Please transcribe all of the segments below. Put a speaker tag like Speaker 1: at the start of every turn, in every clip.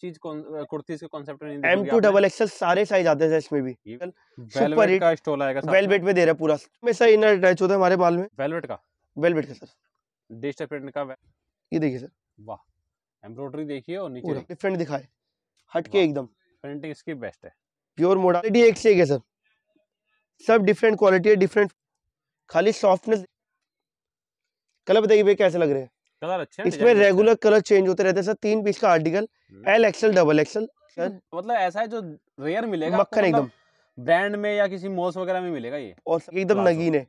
Speaker 1: चीज कुर्तीज के कॉन्सेप्ट में एम टू डबल एक्सएल
Speaker 2: सारे साइज आते हैं इसमें भी
Speaker 1: सुपर का स्टॉल आएगा वेलवेट
Speaker 2: में दे रहा है पूरा में सर इनर अटैच होता है हमारे बाल में वेलवेट का वेलवेट का सर डिजिटल प्रिंट का ये देखिए सर
Speaker 1: वाह एम्ब्रॉयडरी देखिए और नीचे डिफरेंट दिखाए हटके एकदम प्रिंटिंग इसकी बेस्ट है
Speaker 2: प्योर मोडालिटी एक से एक है सर सब डिफरेंट क्वालिटी है डिफरेंट खाली सॉफ्टनेस कलर बताइए भाई कैसे लग रहे हैं
Speaker 1: कलर अच्छे इसमें रेगुलर
Speaker 2: कलर चेंज होते रहते हैं सर तीन पीस का article L XL double XL
Speaker 1: मतलब ऐसा है जो रेयर मिलेगा मक्खन मतलब एकदम ब्रांड में या किसी मॉल्स वगैरह में मिलेगा ये और एकदम नगीन है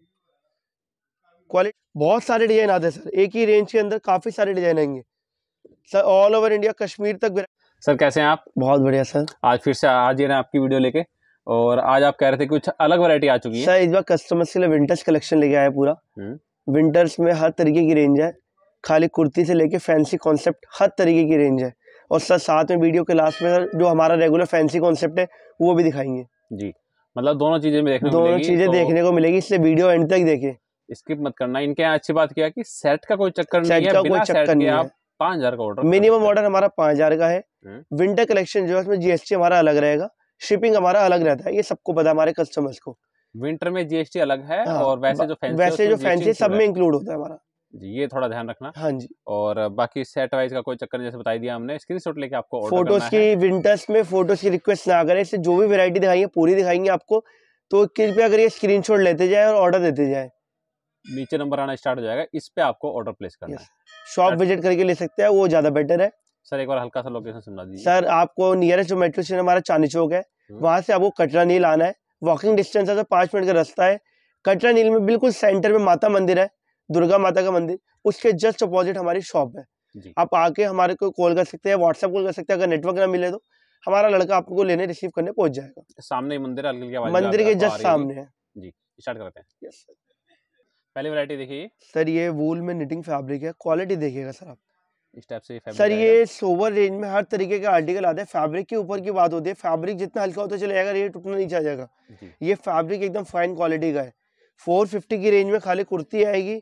Speaker 2: क्वालिटी बहुत सारे डिजाइन आते हैं सर एक ही रेंज के अंदर काफी सारे डिजाइन आएंगे sir all over India Kashmir तक सर कैसे हैं आप बहुत बढ़िया सर
Speaker 1: आज फिर से आज ये आपकी वीडियो लेके और आज आप कह रहे थे कुछ अलग वैरायटी आ चुकी है सर
Speaker 2: इस बार कस्टमर्स के लिए विंटर्स कलेक्शन लेके आया पूरा विंटर्स हम्म। में हर तरीके की रेंज है खाली कुर्ती से लेके फैंसी कॉन्सेप्ट हर तरीके की रेंज है और सर साथ में वीडियो के लास्ट में जो हमारा रेगुलर फैंसी कॉन्सेप्ट है वो भी दिखाएंगे
Speaker 1: जी मतलब दोनों चीजें
Speaker 2: में देखने दोनों चीजें तो... देखने को मिलेगी इससे वीडियो एंड तक देखे
Speaker 1: स्किप मत करना इनके यहाँ अच्छी बात क्या कि सेट का कोई चक्कर नहीं है कोई चक्कर नहीं है पाँच हजार का ऑर्डर
Speaker 2: मिनिमम ऑर्डर हमारा पाँच हजार का है
Speaker 1: विंटर
Speaker 2: हम्म। कलेक्शन जो है उसमें जीएसटी हमारा अलग रहेगा शिपिंग हमारा अलग रहता है ये सबको पता हमारे कस्टमर्स को
Speaker 1: विंटर में जीएसटी अलग है हाँ, और वैसे जो फैंसी वैसे जो फैंसी सब में इंक्लूड होता है हमारा जी ये थोड़ा ध्यान रखना हाँ जी और बाकी सेट वाइज का कोई चक्कर नहीं जैसे बताई दिया हमने स्क्रीन शॉट लेके आपको फोटोज की
Speaker 2: विंटर्स में फोटोज की रिक्वेस्ट ना करें इससे जो भी वेरायटी दिखाई है पूरी दिखाएंगे आपको तो कृपया अगर करिए स्क्रीनशॉट लेते जाए और ऑर्डर देते जाए
Speaker 1: नीचे नंबर आना स्टार्ट हो जाएगा इस पे आपको
Speaker 2: ऑर्डर प्लेस करना है शॉप विजिट करके ले सकते हैं वो ज्यादा बेटर है
Speaker 1: सर एक बार हल्का सा लोकेशन सुना दीजिए
Speaker 2: सर आपको नियरेस्ट जो मेट्रो स्टेशन हमारा चांदी चौक है हम्म। वहाँ से आपको कटरा नील आना है वॉकिंग डिस्टेंस है सर तो पाँच मिनट का रास्ता है कटरा नील में बिल्कुल सेंटर में माता मंदिर है दुर्गा माता का मंदिर उसके जस्ट अपोजिट हमारी शॉप है आप आके हमारे को कॉल कर सकते हैं व्हाट्सएप कॉल कर सकते हैं अगर नेटवर्क ना मिले तो हमारा लड़का आपको लेने रिसीव करने पहुंच जाएगा
Speaker 1: सामने मंदिर मंदिर के जस्ट सामने है जी स्टार्ट करते हैं पहले सर वैरायटी देखिए
Speaker 2: सर ये वूल में निटिंग फैब्रिक है क्वालिटी देखिएगा सर आप
Speaker 1: इस टाइप से सर ये
Speaker 2: सोवर रेंज में हर तरीके का आर्टिकल आता है फैब्रिक के ऊपर की बात होती है फैब्रिक जितना हल्का होता चले जाएगा रेट उतना नीचे आ जाएगा ये फैब्रिक एकदम फाइन क्वालिटी का है फोर फिफ्टी की रेंज में खाली कुर्ती आएगी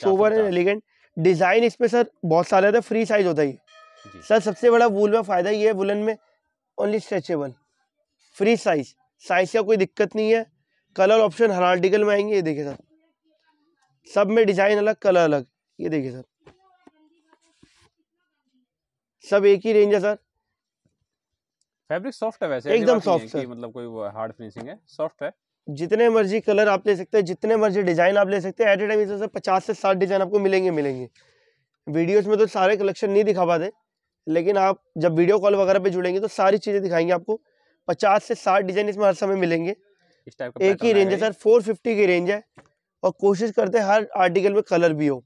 Speaker 2: सुपर एंड एलिगेंट डिज़ाइन इसमें सर बहुत सारे होते है फ्री साइज होता है सर सबसे बड़ा वूल में फ़ायदा ये है वुलन में only stretchable free size size का कोई दिक्कत नहीं है कलर ऑप्शन हर आर्टिकल में आएंगे ये देखिए सर सब में डिज़ाइन अलग कलर अलग ये देखिए सर सब एक ही रेंज है सर
Speaker 1: फैब्रिक सॉफ्ट है वैसे एकदम सॉफ्ट मतलब कोई हार्ड फिनिशिंग है सॉफ्ट है
Speaker 2: जितने मर्जी कलर आप ले सकते हैं जितने मर्जी डिज़ाइन आप ले सकते हैं एट ए टाइम इसमें से पचास से साठ डिज़ाइन आपको मिलेंगे मिलेंगे वीडियोस में तो सारे कलेक्शन नहीं दिखा पाते लेकिन आप जब वीडियो कॉल वगैरह पे जुड़ेंगे तो सारी चीज़ें दिखाएंगे आपको पचास से साठ डिज़ाइन इसमें हर समय मिलेंगे
Speaker 1: एक ही रेंज है सर
Speaker 2: फोर फिफ्टी की रेंज है और कोशिश करते हैं हर आर्टिकल में कलर भी हो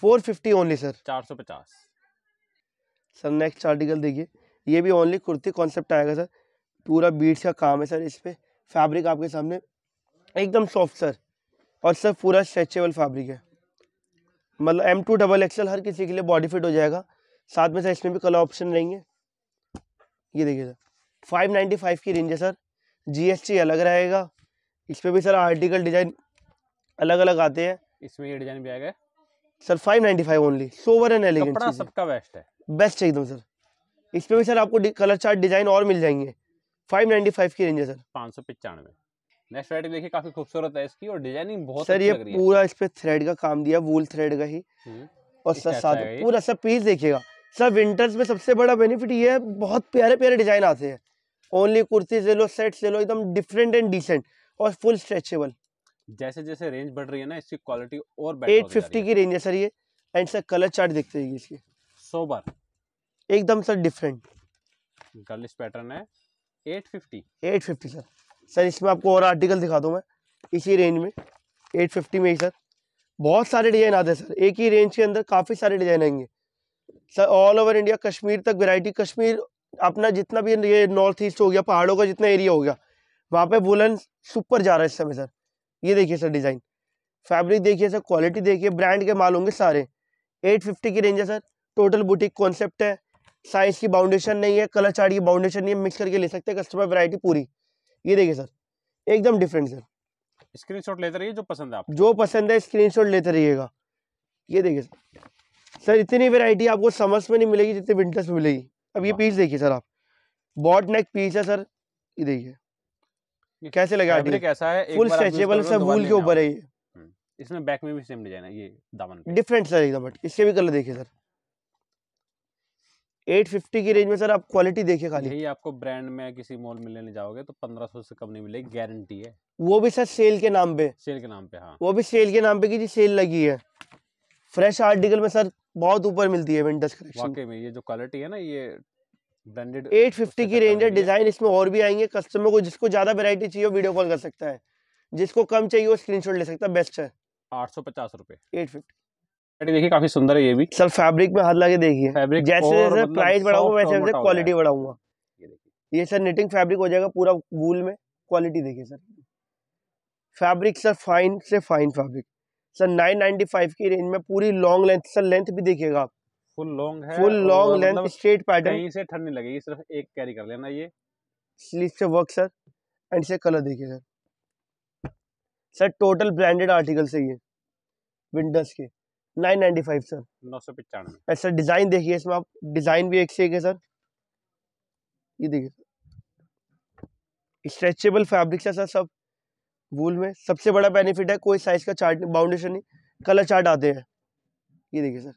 Speaker 2: फोर फिफ्टी ओनली सर चार सौ पचास सर नेक्स्ट आर्टिकल देखिए ये भी ओनली कुर्ती कॉन्सेप्ट आएगा सर पूरा बीट्स का काम है सर इस पर फैब्रिक आपके सामने एकदम सॉफ्ट सर और सर पूरा स्ट्रेचेबल फैब्रिक है मतलब एम टू डबल एक्सल हर किसी के लिए बॉडी फिट हो जाएगा साथ में सर इसमें भी कलर ऑप्शन रहेंगे ये देखिए सर फाइव नाइन्टी फाइव की रेंज है सर जीएसटी अलग रहेगा इसमें भी सर आर्टिकल डिज़ाइन अलग अलग आते हैं
Speaker 1: इसमें ये डिज़ाइन भी आएगा
Speaker 2: sir five ninety five only sober and elegant सबका बेस्ट है बेस्ट है एकदम सर इसमें भी सर आपको कलर चार्ट डिज़ाइन और मिल जाएंगे फाइव नाइन्टी फाइव की रेंज है सर
Speaker 1: पाँच सौ पचानवे नेक्स्ट वेराइटी देखिए काफी खूबसूरत है इसकी और डिजाइनिंग बहुत सर ये पूरा
Speaker 2: इस पे थ्रेड का काम दिया वूल थ्रेड का ही हम्म, और सर अच्छा साथ पूरा सब पीस देखिएगा सर विंटर्स में सबसे बड़ा बेनिफिट ये है बहुत प्यारे प्यारे डिजाइन आते हैं ओनली कुर्ती ले लो सेट ले लो एकदम डिफरेंट एंड डिसेंट और फुल स्ट्रेचेबल
Speaker 1: जैसे जैसे रेंज बढ़ रही है ना इसकी क्वालिटी और एट फिफ्टी
Speaker 2: की रेंज है सर ये एंड
Speaker 1: सर कलर चार्ट देखते रहिए इसकी सोबर
Speaker 2: एकदम सर डिफरेंट
Speaker 1: गर्लिश पैटर्न है eight fifty
Speaker 2: eight fifty sir sir इसमें आपको और आर्टिकल दिखा दूँ मैं इसी रेंज में एट फिफ्टी में ही सर बहुत सारे डिज़ाइन आते हैं सर एक ही रेंज के अंदर काफ़ी सारे डिज़ाइन आएंगे sir all over India Kashmir तक वेराइटी कश्मीर अपना जितना भी ये नॉर्थ ईस्ट हो गया पहाड़ों का जितना एरिया हो गया वहाँ पर वुलन सुपर जा रहा है इस समय सर ये देखिए सर डिज़ाइन फैब्रिक देखिए सर क्वालिटी देखिए ब्रांड के माल होंगे सारे एट फिफ्टी की रेंज है सर टोटल बुटीक कॉन्सेप्ट है साइज़ की बाउंडेशन नहीं है कलर चार्ट की बाउंडेशन नहीं है मिक्स करके ले सकते हैं कस्टमर वैरायटी पूरी ये देखिए सर एकदम डिफरेंट सर
Speaker 1: स्क्रीनशॉट लेते रहिए जो पसंद है आप
Speaker 2: जो पसंद है स्क्रीनशॉट लेते रहिएगा ये देखिए सर सर इतनी वेराइटी आपको समझ में नहीं मिलेगी जितनी विंटर्स में मिलेगी अब ये पीस देखिए सर आप बॉट नेक पीस है सर ये देखिए कैसे लगा कैसा है फुल स्ट्रेचेबल सर वूल के ऊपर है ये
Speaker 1: हम्म, इसमें बैक में भी सेम डिजाइन है ये दामन डिफरेंट
Speaker 2: सर एकदम इसके भी कलर देखिए सर 850 की रेंज में सर आप क्वालिटी देखिए खाली यही
Speaker 1: आपको ब्रांड में किसी मॉल में लेने जाओगे तो 1500 से कम नहीं मिलेगी गारंटी है
Speaker 2: वो भी सर सेल के नाम पे
Speaker 1: सेल के नाम पे हाँ
Speaker 2: वो भी सेल के नाम पे की जी सेल लगी है फ्रेश आर्टिकल में सर बहुत ऊपर मिलती है विंटर्स कलेक्शन
Speaker 1: में ये जो क्वालिटी है ना ये ब्रांडेड
Speaker 2: 850 की रेंज है डिजाइन इसमें और भी आएंगे कस्टमर को जिसको ज्यादा वेरायटी चाहिए वीडियो कॉल कर सकता है जिसको कम चाहिए वो स्क्रीनशॉट ले सकता है बेस्ट है आठ सौ पचास रुपए एट फिफ्टी देखिए काफी सुंदर है ये भी सर फैब्रिक में हाथ लगे देखिए फैब्रिक जैसे जैसे प्राइस मतलब बढ़ाऊंगा वैसे वैसे क्वालिटी बढ़ाऊंगा ये सर निटिंग फैब्रिक हो जाएगा पूरा वूल में क्वालिटी देखिए सर फैब्रिक सर फाइन से फाइन फैब्रिक सर 995 की रेंज में पूरी लॉन्ग लेंथ सर लेंथ भी देखिएगा आप
Speaker 1: फुल लॉन्ग है full long length straight pattern कहीं से ठंड नहीं लगेगी सिर्फ एक कैरी कर लेना ये
Speaker 2: स्लीव से वर्क सर एंड से कलर देखिए sir sir total branded article से ये विंडर्स के नाइन सर
Speaker 1: नौ सौ पचानवे
Speaker 2: अच्छा, सर डिज़ाइन देखिए इसमें आप डिज़ाइन भी एक से एक है सर ये देखिए स्ट्रेचेबल फैब्रिक्स है सर सब वूल में सबसे बड़ा बेनिफिट है कोई साइज़ का चार्ट बाउंडेशन नहीं कलर चार्ट आते हैं ये देखिए सर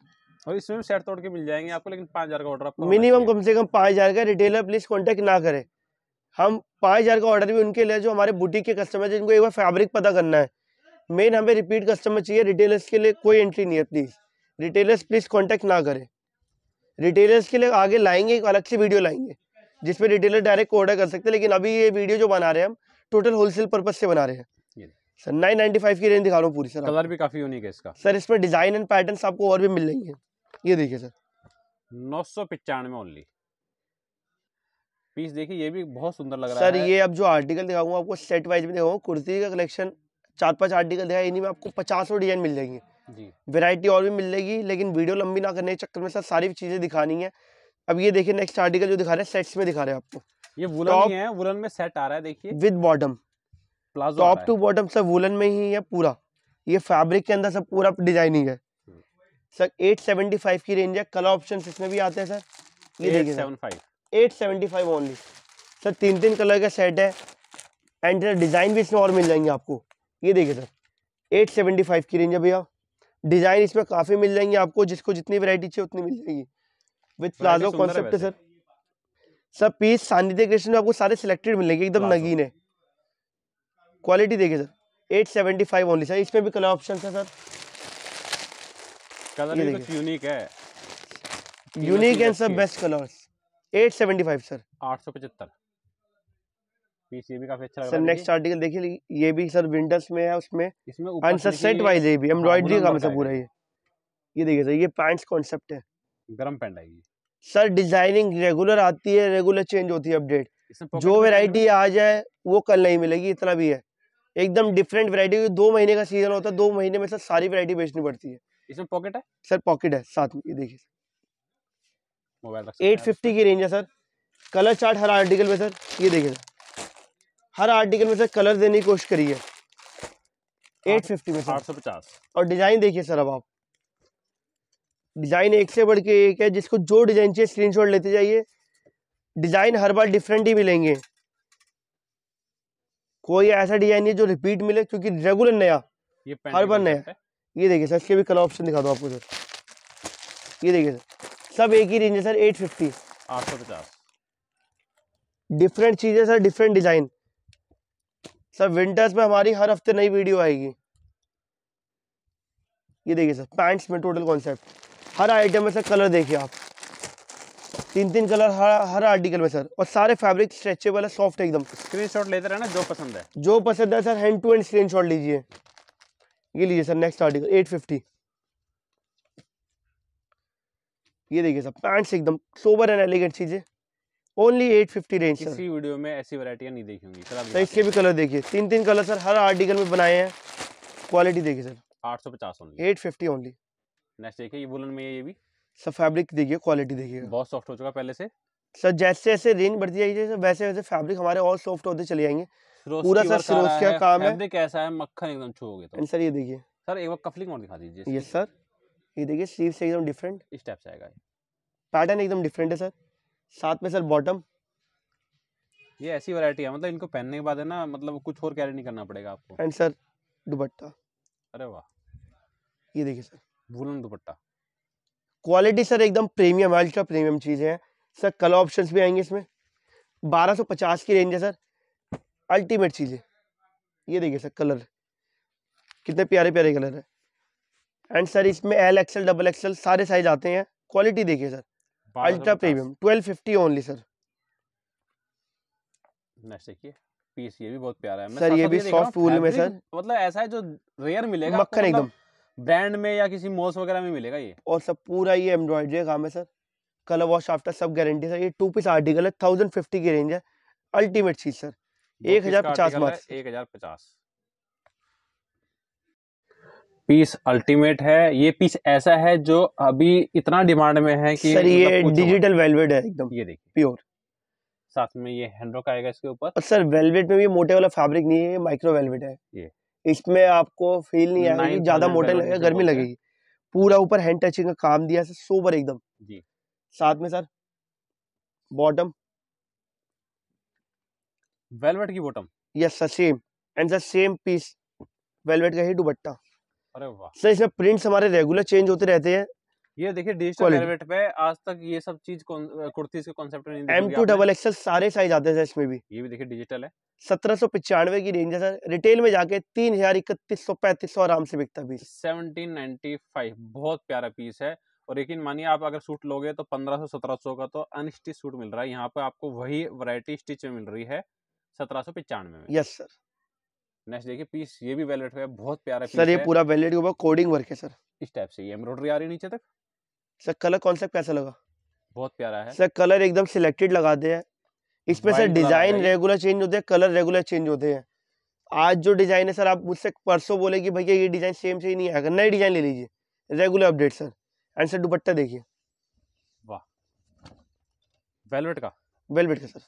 Speaker 1: और इसमें सेट तोड़ के मिल जाएंगे आपको लेकिन पाँच हज़ार का ऑर्डर मिनिमम
Speaker 2: कम से कम पाँच हज़ार का रिटेलर प्लीज़ कॉन्टेक्ट ना करें हम पाँच हज़ार का ऑर्डर भी उनके लिए जो हमारे बुटीक के कस्टमर हैं जिनको एक बार फैब्रिक पता करना है मेन हमें रिपीट कस्टमर चाहिए रिटेलर्स के लिए कोई एंट्री नहीं है प्लीज़ रिटेलर्स प्लीज़ कॉन्टैक्ट ना करें रिटेलर्स के लिए आगे लाएंगे एक अलग से वीडियो लाएंगे जिसमें रिटेलर डायरेक्ट ऑर्डर कर सकते हैं लेकिन अभी ये वीडियो जो बना रहे हैं हम टोटल होलसेल पर्पज से बना रहे हैं सर नाइन नाइन्टी फाइव की रेंज दिखा रहा हूँ पूरी सर कलर
Speaker 1: भी काफ़ी यूनिक है इसका
Speaker 2: सर इसमें डिज़ाइन एंड पैटर्न आपको और भी मिल जाएंगे ये देखिए सर
Speaker 1: नौ सौ पचानवे ओनली पीस देखिए ये भी बहुत सुंदर लग रहा है सर ये अब
Speaker 2: जो आर्टिकल दिखाऊंगा आपको सेट वाइज में दिखाऊंगा कुर्ती का कलेक्शन चार पाँच आठ निकल दिखाया इन्हीं में आपको पचास पचासों डिजाइन मिल जाएंगे वेरायटी और भी मिल जाएगी लेकिन वीडियो लंबी ना करने के चक्कर में सर सारी चीज़ें दिखानी है अब ये देखिए नेक्स्ट आर्टिकल जो दिखा रहे हैं सेट्स में दिखा रहे हैं आपको ये वुलन ही
Speaker 1: है वुलन में सेट आ रहा है देखिए with bottom palazzo top to
Speaker 2: bottom sir woollen में ही है पूरा ये फैब्रिक के अंदर सब पूरा डिजाइनिंग है हम्म। सर 875 की रेंज है कलर ऑप्शन इसमें भी आते हैं सर ये देखिए 875 875 ओनली सर तीन तीन कलर का सेट है एंड डिजाइन भी इसमें और मिल जाएंगे आपको ये देखिए सर 875 की रेंज है भैया डिज़ाइन इसमें काफ़ी मिल जाएंगे आपको जिसको जितनी वैरायटी चाहिए उतनी मिल जाएगी विथ प्लाजो कॉन्सेप्ट है सर सब पीस सानिध्य कृष्ण में आपको सारे सिलेक्टेड मिलेंगे एकदम नगीन है क्वालिटी देखिए सर 875 ओनली सर इसमें भी कलर ऑप्शन है सर
Speaker 1: कलर कुछ यूनिक है
Speaker 2: unique and sir best colours 875 sir
Speaker 1: आठ सौ पचहत्तर भी काफी अच्छा सर नेक्स्ट
Speaker 2: आर्टिकल देखिए ये भी सर में है उसमें इसमें वाइज ये भी एम्ब्रॉयडरी हाँ, काम पूरा ये ये देखिए सर ये पैंट्स कॉन्सेप्ट है गर्म पैंट आएगी सर डिजाइनिंग रेगुलर आती है रेगुलर चेंज होती है अपडेट जो वेराइटी आ जाए वो कल नहीं मिलेगी इतना भी है एकदम डिफरेंट वेरायटी दो महीने का सीजन होता है दो महीने में सर सारी वेरायटी बेचनी पड़ती है इसमें पॉकेट है सर पॉकेट है साथ में ये देखिए मोबाइल एट फिफ्टी की रेंज है सर कलर चार्ट हर आर्टिकल में सर ये देखिए सर हर आर्टिकल में सर कलर देने की कोशिश करिए एट फिफ्टी में आठ सौ पचास और डिज़ाइन देखिए सर अब आप डिज़ाइन एक से बढ़ के एक है जिसको जो डिज़ाइन चाहिए स्क्रीनशॉट लेते जाइए डिज़ाइन हर बार डिफरेंट ही मिलेंगे कोई ऐसा डिज़ाइन नहीं जो रिपीट मिले क्योंकि रेगुलर नया
Speaker 1: ये हर बार नया
Speaker 2: ये देखिए सर इसके भी कलर ऑप्शन दिखा दो आपको सर ये देखिए सर सब एक ही रेंज है सर एट फिफ्टी
Speaker 1: आठ सौ पचास
Speaker 2: डिफरेंट चीज़ें sir different design sir winters में हमारी हर हफ्ते नई वीडियो आएगी ये देखिए सर पैंट्स में टोटल कॉन्सेप्ट हर आइटम में सर कलर देखिए आप तीन तीन कलर हर हर आर्टिकल में सर और सारे फैब्रिक स्ट्रेचेबल है सॉफ्ट है एकदम स्क्रीनशॉट लेते रहना जो पसंद है जो पसंद है sir hand to hand screenshot लीजिए ये लीजिए sir next article eight fifty ये देखिए सर पैंट्स एकदम सोबर एंड एलिगेंट चीज़ें only eight fifty range sir इसी
Speaker 1: वीडियो में ऐसी वरायटियाँ नहीं देखी होंगी सर इसके भी
Speaker 2: कलर देखिए तीन तीन कलर सर हर आर्टिकल में बनाए हैं क्वालिटी देखिए सर
Speaker 1: आठ सौ पचास only
Speaker 2: eight fifty only next देखिए ये वुलन में ये भी सर फैब्रिक देखिए क्वालिटी देखिए बहुत सॉफ्ट हो चुका पहले से सर जैसे जैसे रेंज बढ़ती जाएगी सर वैसे वैसे फैब्रिक हमारे और सॉफ्ट होते चले जाएंगे पूरा सर सिरोज का काम
Speaker 1: है कैसा है मक्खन एकदम छू छूओगे तो सर ये देखिए सर एक बार कफलिंग और दिखा दीजिए यस
Speaker 2: सर ये देखिए स्लीव से एकदम डिफरेंट इस टाइप से आएगा पैटर्न एकदम डिफरेंट है सर साथ में सर बॉटम
Speaker 1: ये ऐसी वैरायटी है मतलब इनको पहनने के बाद है ना मतलब कुछ और कैरी नहीं करना पड़ेगा
Speaker 2: आपको एंड सर दुपट्टा
Speaker 1: अरे वाह
Speaker 2: ये देखिए sir woollen dupatta quality sir एकदम प्रीमियम अल्ट्रा प्रीमियम चीज़ है सर कलर ऑप्शंस भी आएंगे इसमें 1250 की रेंज है सर अल्टीमेट चीज़ है ये देखिए सर कलर कितने प्यारे प्यारे कलर है एंड सर इसमें एल एक्सएल डबल एक्सएल सारे साइज आते हैं क्वालिटी देखिए sir ultra premium twelve fifty only sir
Speaker 1: next देखिए पीस ये भी बहुत प्यारा है सर ये भी सॉफ्ट वूल में सर मतलब ऐसा है जो रेयर मिलेगा मक्खन मतलब एकदम
Speaker 2: ब्रांड में या किसी मॉल्स वगैरह में मिलेगा ये और सब पूरा ये एम्ब्रॉयडरी काम है सर कलर वॉश आफ्टर सब गारंटी सर ये टू पीस आर्टिकल है थाउजेंड फिफ्टी की रेंज है अल्टीमेट चीज सर एक हजार पचास
Speaker 1: एक हजार पचास पीस अल्टीमेट है ये पीस ऐसा है
Speaker 2: जो अभी इतना डिमांड में है कि सर ये डिजिटल मतलब वेलवेट है एकदम ये देखिए प्योर
Speaker 1: साथ में ये हैंडवर्क आएगा इसके ऊपर सर
Speaker 2: वेलवेट में भी मोटे वाला फैब्रिक नहीं है माइक्रो वेलवेट है ये इसमें आपको फील नहीं आएगा ज्यादा मोटे लगेगा गर्मी लगेगी पूरा ऊपर हैंड टचिंग का काम दिया सर सोबर एकदम जी साथ में सर बॉटम
Speaker 1: वेलवेट की bottom
Speaker 2: yes sir same and sir same piece velvet का ही दुपट्टा अरे वाह इसमें प्रिंट्स हमारे रेगुलर चेंज होते रहते हैं ये देखिए डिजिटल हेलमेट
Speaker 1: पे आज तक ये सब चीज कुर्तीज के कॉन्सेप्ट में एम टू डबल एक्सएल
Speaker 2: सारे साइज आते हैं इसमें भी ये भी देखिए डिजिटल है सत्रह सौ पिचानवे की रेंज है सर रिटेल में जाके तीन हजार इकतीस सौ पैंतीस सौ आराम से बिकता पीस
Speaker 1: सेवनटीन नाइनटी फाइव बहुत प्यारा पीस है और यकीन मानिए आप अगर सूट लोगे तो पंद्रह सौ सत्रह सौ का तो अनस्टिच सूट मिल रहा है यहाँ पे आपको वही वरायटी स्टिच में मिल रही है सत्रह सौ पिचानवे में यस सर नेक्स्ट देखिए पीस ये भी वेलवेट है बहुत प्यारा सर ये पूरा
Speaker 2: वेलवेट के कोडिंग वर्क है सर
Speaker 1: इस टाइप से ये एम्ब्रॉयडरी आ रही है
Speaker 2: नीचे तक सर कलर कौन सा कैसा लगा
Speaker 1: बहुत प्यारा है सर
Speaker 2: कलर एकदम सिलेक्टेड लगा दे इसमें सर डिजाइन रेगुलर चेंज होते हैं कलर रेगुलर चेंज होते हैं आज जो डिजाइन है सर आप मुझसे परसों बोले कि भैया ये डिजाइन सेम से ही नहीं आएगा नई डिजाइन ले लीजिए regular update sir and sir dupatta देखिए
Speaker 1: वाह वेलवेट का वेलवेट का सर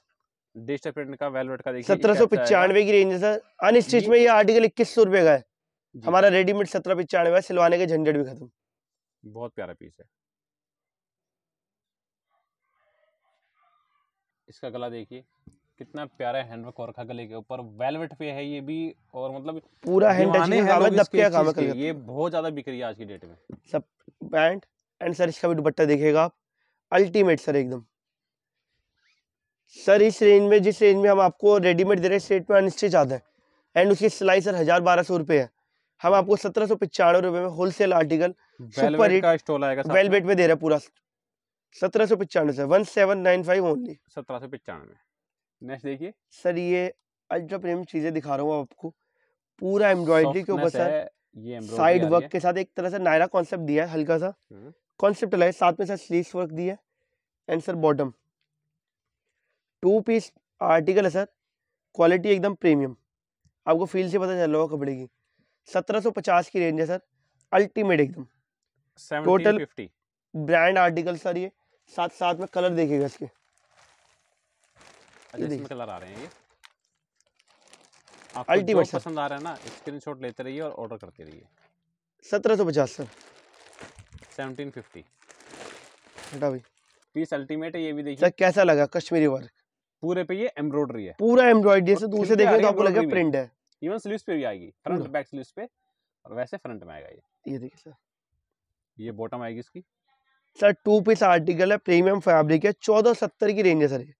Speaker 1: का वेलवेट का देखिए अच्छा सत्रह सौ पचानवे
Speaker 2: की रेंज है सर अनस्टिच में ये आर्टिकल इक्कीस सौ रुपए का है हमारा रेडीमेड सत्रह पचानवे सिलवाने के झंझट भी खत्म
Speaker 1: बहुत प्यारा पीस है इसका गला देखिए कितना प्यारा हैंडवर्क और गले के ऊपर वेलवेट पे है ये भी और मतलब पूरा हैंड ये बहुत ज्यादा है आज की डेट में
Speaker 2: सब पैंट एंड सर इसका भी दुपट्टा आप अल्टीमेट सर एकदम सर इस रेंज में जिस रेंज में हम आपको रेडीमेड दे रहे हैं स्टेट में अनस्टिच आते हैं एंड उसकी सिलाई सर हज़ार बारह सौ रुपये है हम आपको सत्रह सौ पचानवे रुपये में wholesale article super hit stole आएगा वेलवेट में दे रहे हैं पूरा सत्रह सौ पचानवे sir one seven nine five only
Speaker 1: सत्रह सौ पचानवे नेक्स्ट देखिए
Speaker 2: सर ये अल्ट्रा प्रीमियम चीज़ें दिखा रहा हूँ आपको पूरा एम्ब्रॉयडरी के ऊपर सर साइड वर्क के साथ एक तरह से नायरा कॉन्सेप्ट दिया है हल्का सा कॉन्सेप्ट हम्म। अलग साथ में सर स्लीव वर्क दिया है and sir bottom two piece article है सर क्वालिटी एकदम प्रीमियम आपको फील से पता चल रहा होगा कपड़े की सत्रह सौ पचास की रेंज है सर अल्टीमेट एकदम टोटल ब्रांड आर्टिकल सर ये साथ साथ में कलर देखेगा इसके
Speaker 1: कलर अच्छा, आ रहे हैं ये अल्टीमेट पसंद आ रहा है ना स्क्रीनशॉट लेते रहिए और ऑर्डर करते रहिए
Speaker 2: सत्रह सौ पचास sir
Speaker 1: seventeen fifty
Speaker 2: piece
Speaker 1: ultimate है ये भी देखिए सर
Speaker 2: कैसा लगा कश्मीरी वर्क
Speaker 1: पूरे पे ये एम्ब्रॉयडरी है पूरा
Speaker 2: एम्ब्रॉयडरी से दूर से देखें तो आपको लगेगा प्रिंट है
Speaker 1: इवन स्लीव्स पे भी आएगी फ्रंट बैक स्लीव्स पे और वैसे फ्रंट में आएगा ये ये देखिए सर ये बॉटम
Speaker 2: आएगी इसकी सर टू पीस आर्टिकल है प्रीमियम फैब्रिक है चौदह सत्तर की रेंज है सर ये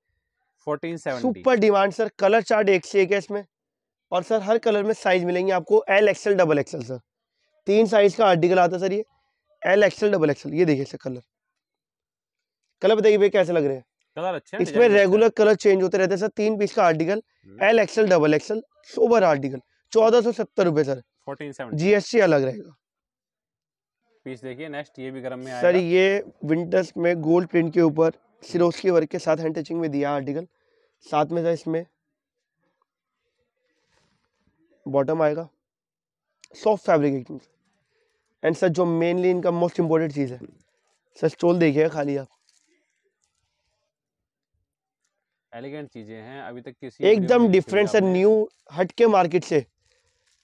Speaker 1: fourteen super
Speaker 2: demand sir colour chart एक से एक है इसमें और सर हर कलर में साइज मिलेंगे आपको L XL double XL sir तीन साइज का आर्टिकल आता है सर ये एल एक्सएल डबल एक्सएल ये देखिए सर कलर कलर बताइए भैया कैसे लग रहे हैं
Speaker 1: कलर अच्छे इसमें रेगुलर
Speaker 2: कलर चेंज होते रहते हैं सर तीन पीस का article L XL double XL sober article चौदह सौ सत्तर रूपए सर फोर्टीन जीएसटी अलग रहेगा
Speaker 1: पीस देखिए नेक्स्ट ये भी गर्म में सर ये
Speaker 2: विंटर्स में गोल्ड प्रिंट के ऊपर सिरोज के वर्क के साथ हैंड टचिंग में दिया आर्टिकल साथ में सर इसमें बॉटम आएगा सॉफ्ट फैब्रिकेटिंग एंड सर जो मेनली इनका मोस्ट इम्पोर्टेंट चीज़ है सर स्टोल देखिएगा खाली आप
Speaker 1: एलिगेंट चीजें हैं अभी तक किसी एकदम डिफरेंट सर
Speaker 2: न्यू हटके मार्केट से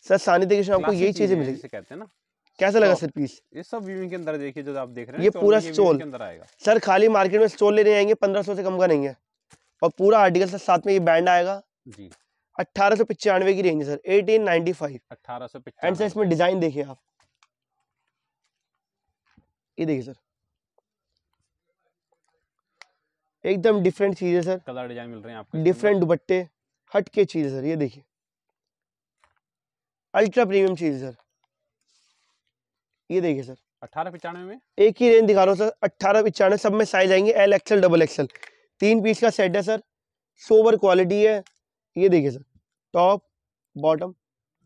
Speaker 2: सर सानिध्य कृष्ण आपको यही चीजें मिलेगी कहते हैं ना कैसा लगा तो सर पीस
Speaker 1: ये सब वीविंग के अंदर देखिए जो आप देख रहे हैं ये तो पूरा स्टोल के अंदर आएगा
Speaker 2: सर खाली मार्केट में स्टोल लेने आएंगे पंद्रह सौ से कम का नहीं है और पूरा आर्टिकल सर साथ में ये बैंड आएगा जी अठारह सौ पचानवे की रेंज है सर एटीन नाइनटी फाइव
Speaker 1: अठारह सौ एंड
Speaker 2: सर इसमें डिजाइन देखिए आप ये देखिए सर एकदम डिफरेंट चीज़ है सर कलर डिजाइन मिल रहे हैं आपको डिफरेंट दुपट्टे हट के चीज़ है सर ये देखिए अल्ट्रा प्रीमियम चीज़ है सर ये देखिए सर
Speaker 1: अठारह पिचानवे में
Speaker 2: एक ही रेंज दिखा रहा हूँ सर अट्ठारह पिचानवे सब में साइज आएंगे एल एक्सएल डबल एक्सएल तीन पीस का सेट है सर सोवर क्वालिटी है ये देखिए सर टॉप बॉटम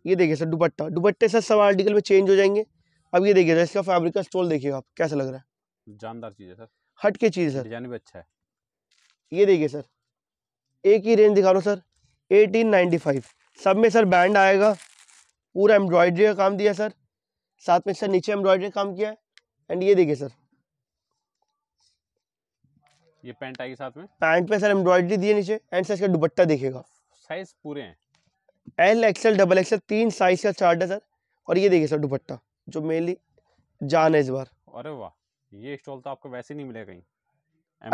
Speaker 2: ये देखिए सर दुपट्टा दुपट्टे सर सब आर्टिकल में चेंज हो जाएंगे अब ये देखिए सर इसका फैब्रिक का स्टोल देखिए आप कैसा लग रहा है
Speaker 1: जानदार चीज़ है सर
Speaker 2: हट के चीज़ है सर डिजाइन भी अच्छा है ये देखिए सर एक ही रेंज दिखा रहा हूँ सर एटीन नाइन्टी फाइव सब में सर बैंड आएगा पूरा एम्ब्रॉयड्री का काम दिया सर साथ में सर नीचे एम्ब्रॉयडरी काम किया है एंड ये देखिए सर
Speaker 1: ये पैंट आएगी साथ में
Speaker 2: पैंट में सर एम्ब्रॉयड्री दी नीचे एंड सर इसका दुपट्टा देखेगा
Speaker 1: साइज पूरे हैं
Speaker 2: एल एक्सएल डबल एक्सएल तीन साइज का चार्ट है सर और ये देखिए सर दुपट्टा जो मेनली जान है इस बार
Speaker 1: अरे वाह ये स्टॉल तो आपको वैसे नहीं मिलेगा कहीं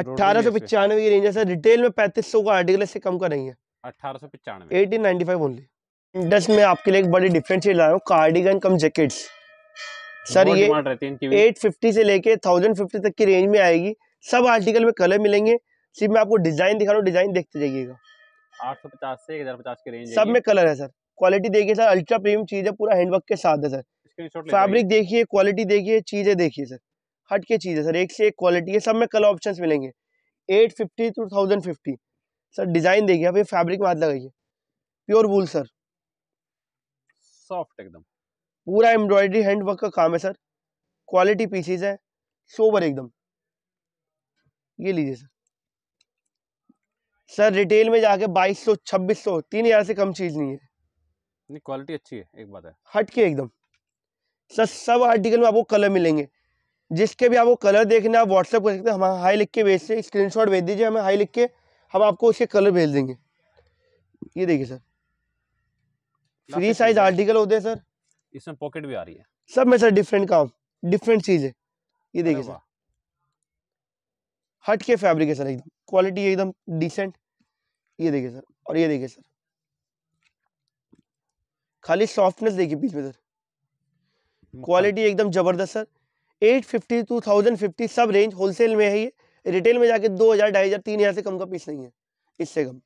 Speaker 2: अठारह सौ पचानवे की रेंज है सर रिटेल में पैंतीस सौ का आर्टिकल इससे कम का नहीं है
Speaker 1: अठारह सौ पचानवे
Speaker 2: एटीन नाइन्टी फाइव ओनली इंडस्ट में आपके लिए एक बड़ी डिफरेंट चीज लाया हूँ कार्डिगन कम जैकेट्स सर
Speaker 1: ये एट
Speaker 2: फिफ्टी से लेके थाउजेंड फिफ्टी तक की रेंज में आएगी सब आर्टिकल में कलर मिलेंगे सिर्फ मैं आपको डिजाइन दिखा रहा हूँ डिजाइन देखते जाइएगा
Speaker 1: आठ सौ पचास से एक हजार पचास की रेंज सब में कलर है
Speaker 2: सर क्वालिटी देखिए सर अल्ट्रा प्रीमियम चीज है पूरा हैंडवर्क के साथ है सर फैब्रिक देखिए क्वालिटी देखिए चीजें देखिए सर हटके चीज़ है सर एक से एक क्वालिटी है सब में कलर ऑप्शंस मिलेंगे eight fifty two thousand fifty sir design देखिए आप ये फैब्रिक में हाथ लगाइए प्योर वूल सर सॉफ्ट एकदम पूरा एम्ब्रॉयडरी हैंडवर्क का काम है सर क्वालिटी पीसीज है सोबर एकदम ये लीजिए सर सर रिटेल में जाके बाईस सौ छब्बीस सौ तीन हज़ार से कम चीज़ नहीं है
Speaker 1: नहीं क्वालिटी अच्छी है एक बात है
Speaker 2: हट के एकदम सर सब आर्टिकल में आपको कलर मिलेंगे जिसके भी आपको कलर देखने आप व्हाट्सअप कर सकते हैं हम हाई लिख के भेज से स्क्रीन शॉट भेज दीजिए हमें हाई लिख के हम आपको उसके कलर भेज देंगे ये देखिए सर फ्री साइज आर्टिकल होते हैं सर
Speaker 1: इसमें पॉकेट भी आ रही है
Speaker 2: सब में सर डिफरेंट काम डिफरेंट चीज़ है ये देखिए सर हट के फैब्रिक है सर एकदम क्वालिटी एकदम डिसेंट ये देखिए सर और ये देखिए सर खाली सॉफ्टनेस देखिए बीच में सर क्वालिटी हम्म, हाँ। एकदम जबरदस्त sir eight fifty two thousand fifty सब रेंज होलसेल में है ये रिटेल में जाके दो हज़ार ढाई हज़ार तीन हज़ार से कम का पीस नहीं है इससे कम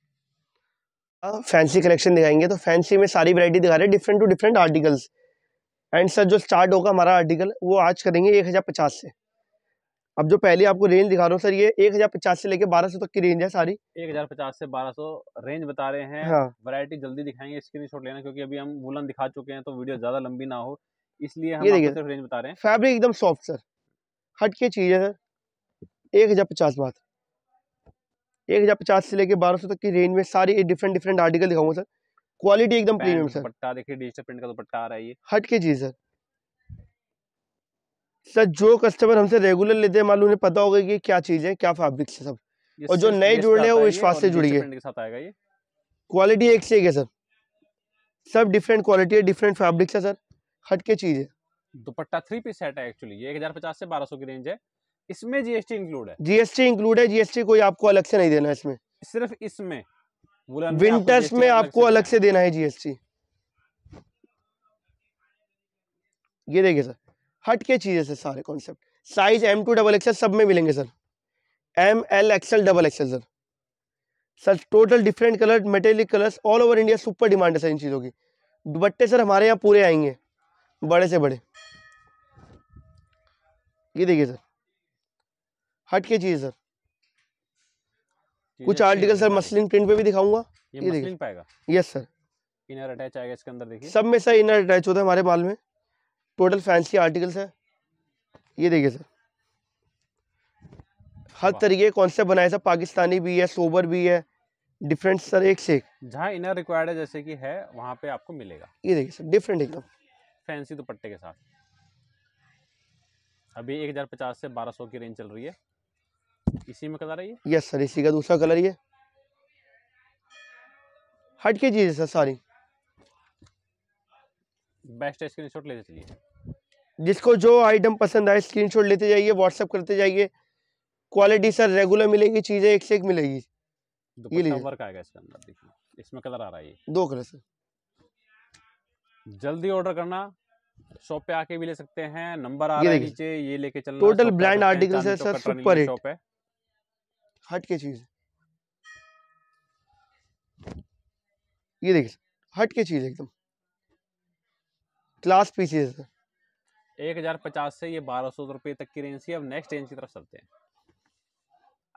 Speaker 2: आ, फैंसी कलेक्शन दिखाएंगे तो फैंसी में सारी वरायटी दिखा रहे हैं different to different articles and sir जो स्टार्ट होगा हमारा आर्टिकल वो आज करेंगे एक हज़ार पचास से अब जो पहले आपको रेंज दिखा रहा हूँ सर ये एक हज़ार पचास से लेके बारह सौ तक की रेंज है सारी
Speaker 1: एक हज़ार पचास से बारह सौ रेंज बता रहे हैं हाँ वैरायटी जल्दी दिखाएंगे स्क्रीन लेना क्योंकि अभी हम वुलन दिखा चुके हैं तो वीडियो ज़्यादा लंबी ना हो इसलिए हम ये देखिए रेंज बता रहे हैं
Speaker 2: फैब्रिक एकदम सॉफ्ट सर हट के चीज़ है सर एक हज़ार पचास बात एक हज़ार पचास से लेके बारह सौ तक की रेंज में सारी डिफरेंट डिफरेंट आर्टिकल दिखाऊंगा सर क्वालिटी एकदम प्रीमियम सर
Speaker 1: पट्टा देखिए डिजिटल प्रिंट का दुपट्टा आ रहा है ये
Speaker 2: हट के चीज़ सर सर जो कस्टमर हमसे रेगुलर लेते हैं मालूम उन्हें पता होगा कि क्या चीज़ है क्या फैब्रिक है सब और जो नए जुड़ रहे हैं वो विश्वास से जुड़ी
Speaker 1: है
Speaker 2: क्वालिटी एक से एक है सर सब डिफरेंट क्वालिटी है डिफरेंट फैब्रिक्स है सर हटके चीज है
Speaker 1: दुपट्टा थ्री पीस सेट है एक्चुअली ये एक हजार पचास से बारह सौ की रेंज है इसमें जीएसटी इंक्लूड है
Speaker 2: जीएसटी इंक्लूड है जीएसटी कोई आपको अलग से नहीं देना है इसमें
Speaker 1: सिर्फ इसमें विंटर्स में आपको
Speaker 2: अलग से देना है जीएसटी ये देखिए सर हट के है सर सारे concept size M to double XL सब में मिलेंगे sir M L XL double XL sir sir total different colour metallic colours all over India super demand है सर इन चीज़ों की दुपट्टे सर हमारे यहाँ पूरे आएंगे बड़े से बड़े ये देखिए सर हट के चीज़ सर कुछ आर्टिकल सर मसलिन प्रिंट पे भी दिखाऊंगा ये, ये मसलिन पाएगा यस सर
Speaker 1: इनर अटैच आएगा इसके अंदर देखिए सब में सर
Speaker 2: इनर अटैच होता है हमारे बाल में टोटल फैंसी आर्टिकल्स है ये देखिए सर हर तरीके के कॉन्सेप्ट बनाए सर पाकिस्तानी भी है सोबर भी है डिफरेंट सर एक से एक
Speaker 1: जहाँ इनर रिक्वायर्ड है जैसे कि है वहाँ पे आपको मिलेगा
Speaker 2: ये देखिए सर डिफरेंट एकदम
Speaker 1: फैंसी दुपट्टे के साथ अभी एक हज़ार पचास से बारह सौ की रेंज चल रही है इसी में कलर है ये
Speaker 2: यस सर इसी का दूसरा कलर ये हट के चीज़ सर सारी
Speaker 1: बेस्ट स्क्रीन शॉट लेते चलिए
Speaker 2: जिसको जो आइटम पसंद आए स्क्रीन शॉट लेते जाइए व्हाट्सअप करते जाइए क्वालिटी सर रेगुलर मिलेगी चीज़ें एक से एक मिलेगी ये
Speaker 1: वर्क आएगा इसके अंदर देखिए इसमें कलर आ रहा है दो कलर सर जल्दी ऑर्डर करना शॉप पे आके भी ले सकते हैं नंबर आ रहा है नीचे ये लेके चलना टोटल ब्रांड आर्टिकल है सर सुपर हिट शॉप है
Speaker 2: हट के चीज ये देखिए हट के चीज एकदम क्लास पीसेस है
Speaker 1: एक हज़ार पचास से ये बारह सौ रुपए तक की रेंज थी अब नेक्स्ट रेंज की तरफ चलते हैं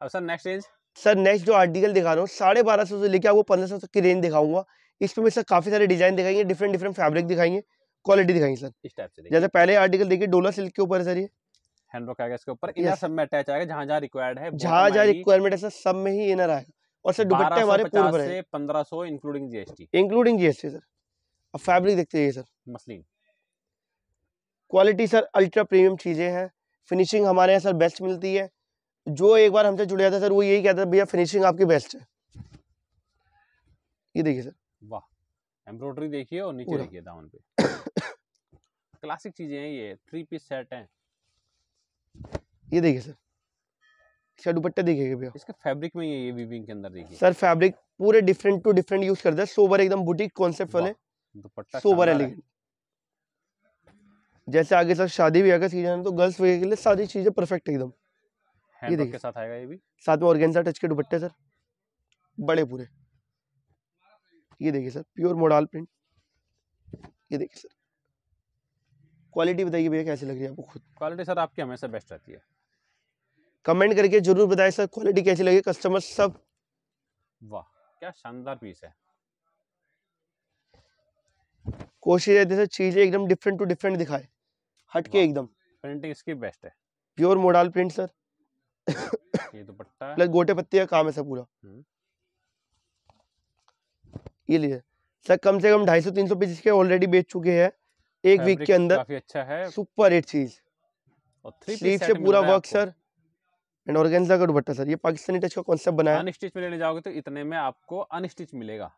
Speaker 1: अब sir next range
Speaker 2: sir next जो आर्टिकल दिखा रहा हूँ साढ़े बारह सौ से लेकर आपको पंद्रह सौ तक की रेंज दिखाऊंगा इसमें मैं सर काफी सारे डिजाइन दिखाएंगे डिफरेंट डिफरेंट फैब्रिक दिखाएंगे क्वालिटी दिखाएंगे सर
Speaker 1: इस टाइप से जैसे
Speaker 2: पहले आर्टिकल देखिए डोला सिल्क के ऊपर है सर ये
Speaker 1: हैंडवर्क आएगा इसके ऊपर इनर सब में अटैच आएगा जहाँ जहाँ रिक्वायर्ड है जहाँ जहाँ रिक्वायरमेंट
Speaker 2: है सर सब में ही इनर आएगा और सर दुपट्टे हमारे पूर्व है
Speaker 1: पंद्रह सौ including GST
Speaker 2: including GST sir अब फैब्रिक देखते हैं sir muslin quality sir ultra premium चीज़ें हैं फिनिशिंग हमारे यहाँ सर बेस्ट मिलती है जो एक बार हमसे जुड़ जाता है सर वो यही कहता है भैया फिनिशिंग आपकी बेस्ट है ये देखिए सर
Speaker 1: वाह एम्ब्रॉयडरी देखिए और नीचे देखिए दामन पे क्लासिक चीजें हैं ये थ्री पीस सेट है
Speaker 2: ये देखिए सर इसका दुपट्टा देखिएगा भैया इसके
Speaker 1: फैब्रिक में ये वीविंग के अंदर देखिए सर
Speaker 2: फैब्रिक पूरे डिफरेंट टू डिफरेंट यूज करते हैं सोबर एकदम बुटीक कॉन्सेप्ट वाले दुपट्टा सोबर है लेकिन जैसे आगे सर शादी ब्याह का सीजन है तो गर्ल्स वगैरह के लिए सारी चीजें परफेक्ट एकदम ये देखिए साथ आएगा ये भी साथ में ऑर्गेन्जा टच के दुपट्टे सर बड़े पूरे ये देखिए सर प्योर मोडाल प्रिंट ये देखिए सर क्वालिटी बताइए भैया कैसी लग रही है आपको खुद
Speaker 1: क्वालिटी सर आपकी हमेशा बेस्ट रहती है
Speaker 2: कमेंट करके जरूर बताएं सर क्वालिटी कैसी लगी कस्टमर सब
Speaker 1: वाह क्या शानदार पीस है
Speaker 2: कोशिश रहती है सर चीज़ें एकदम डिफरेंट टू डिफरेंट दिखाए हटके एकदम
Speaker 1: प्रिंटिंग इसकी बेस्ट है
Speaker 2: प्योर मोडाल प्रिंट सर
Speaker 1: ये दुपट्टा प्लस गोटे
Speaker 2: पत्ते का काम है सर पूरा हम्म। ये लीजिए सर कम से कम ढाई सौ तीन सौ पीस इसके ऑलरेडी बेच चुके हैं एक वीक के अंदर काफी अच्छा है सुपर एट चीज स्लीव से पूरा वर्क सर एंड ऑर्गेन्जा का दुपट्टा सर ये पाकिस्तानी टच का कॉन्सेप्ट बनाया
Speaker 1: अनस्टिच में लेने जाओगे तो इतने में आपको अनस्टिच मिलेगा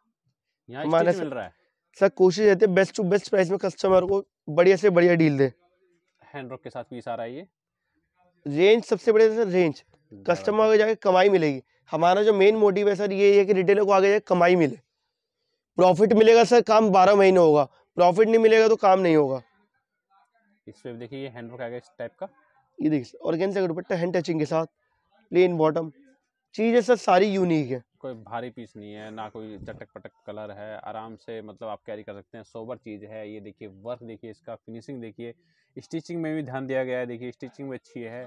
Speaker 1: यहां स्टिच मिल रहा है
Speaker 2: सर कोशिश रहती है बेस्ट टू बेस्ट प्राइस में कस्टमर को बढ़िया से बढ़िया डील दे
Speaker 1: हैंड रॉक के साथ पीस आ रहा है ये
Speaker 2: रेंज सबसे बड़ी सर रेंज कस्टमर को जाके कमाई मिलेगी हमारा जो मेन मोटिव है सर ये है कि रिटेलर को आगे जाके कमाई मिले प्रॉफिट मिलेगा सर काम बारह महीने होगा प्रॉफिट नहीं मिलेगा तो काम नहीं होगा
Speaker 1: इसमें देखिए हैंड वर्क आएगा इस टाइप का
Speaker 2: ये देखिए ऑर्गेन्जा का दुपट्टा हैंड टचिंग के साथ प्लेन बॉटम चीज़ें सर सारी यूनिक है
Speaker 1: कोई भारी पीस नहीं है ना कोई चटक पटक कलर है आराम से मतलब आप कैरी कर सकते हैं सोबर चीज़ है ये देखिए वर्क देखिए इसका फिनिशिंग देखिए स्टिचिंग में भी ध्यान दिया गया है देखिए स्टिचिंग भी अच्छी है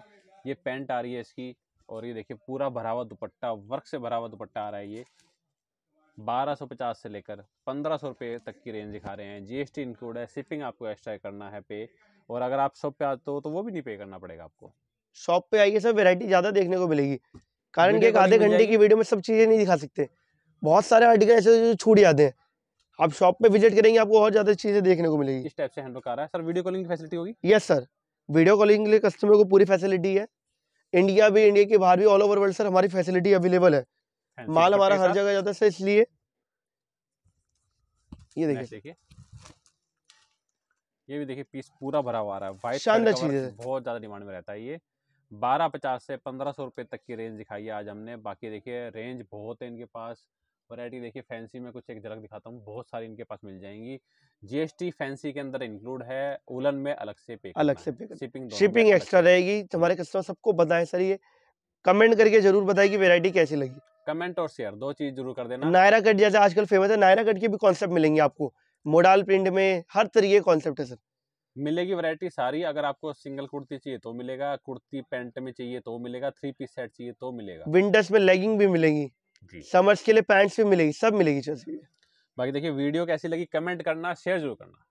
Speaker 1: ये पैंट आ रही है इसकी और ये देखिए पूरा भरा हुआ दुपट्टा वर्क से भरा हुआ दुपट्टा आ रहा है ये 1250 से लेकर 1500 रुपए तक की रेंज दिखा रहे हैं जीएसटी इंक्लूड है शिपिंग आपको एक्स्ट्रा करना है पे और अगर आप शॉप पे आते हो तो वो भी नहीं पे करना पड़ेगा आपको
Speaker 2: शॉप पे आइए सर वेरायटी ज़्यादा देखने को मिलेगी
Speaker 1: कारण की एक आधे घंटे की
Speaker 2: वीडियो में सब चीज़ें नहीं दिखा सकते बहुत सारे आर्टिकल ऐसे जो छूट जाते हैं आप शॉप पे विजिट करेंगे आपको और ज़्यादा चीज़ें देखने को मिलेगी
Speaker 1: इस टाइप से हैंडल कर रहा है सर वीडियो कॉलिंग की फैसिलिटी होगी
Speaker 2: यस सर वीडियो कॉलिंग के लिए कस्टमर को पूरी फैसिलिटी है इंडिया भी इंडिया के बाहर भी ऑल ओवर वर्ल्ड सर हमारी फैसिलिटी अवेलेबल है माल हमारा हर जगह जाता है इसलिए
Speaker 1: ये देखिए ये भी देखिए पीस पूरा भरा हुआ है शानदार चीज है बहुत ज्यादा डिमांड में रहता है ये बारह पचास से पंद्रह सौ रुपए तक की रेंज दिखाई है आज हमने बाकी देखिए रेंज बहुत है इनके पास वैरायटी देखिए फैंसी में कुछ एक झलक दिखाता हूँ बहुत सारी इनके पास मिल जाएंगी जीएसटी फैंसी के अंदर इंक्लूड है उलन में अलग से पे अलग से पे शिपिंग शिपिंग
Speaker 2: एक्स्ट्रा रहेगी तुम्हारे कस्टमर सबको बताएं सर ये कमेंट करके जरूर बताएगी वेरायटी कैसी लगी
Speaker 1: कमेंट और शेयर दो चीज जरूर कर देना नायरा
Speaker 2: कट जैसे आजकल फेमस है नायरा कट के भी कॉन्सेप्ट मिलेंगे आपको मोडाल प्रिंट में हर तरीके कॉन्सेप्ट है सर
Speaker 1: मिलेगी वैरायटी सारी अगर आपको सिंगल कुर्ती चाहिए तो मिलेगा कुर्ती पैंट में चाहिए तो मिलेगा थ्री पीस सेट चाहिए तो मिलेगा विंटर्स
Speaker 2: में लेगिंग भी मिलेगी समर्स के लिए पैंट्स भी मिलेगी सब मिलेगी
Speaker 1: बाकी देखिए वीडियो कैसी लगी कमेंट करना शेयर जरूर करना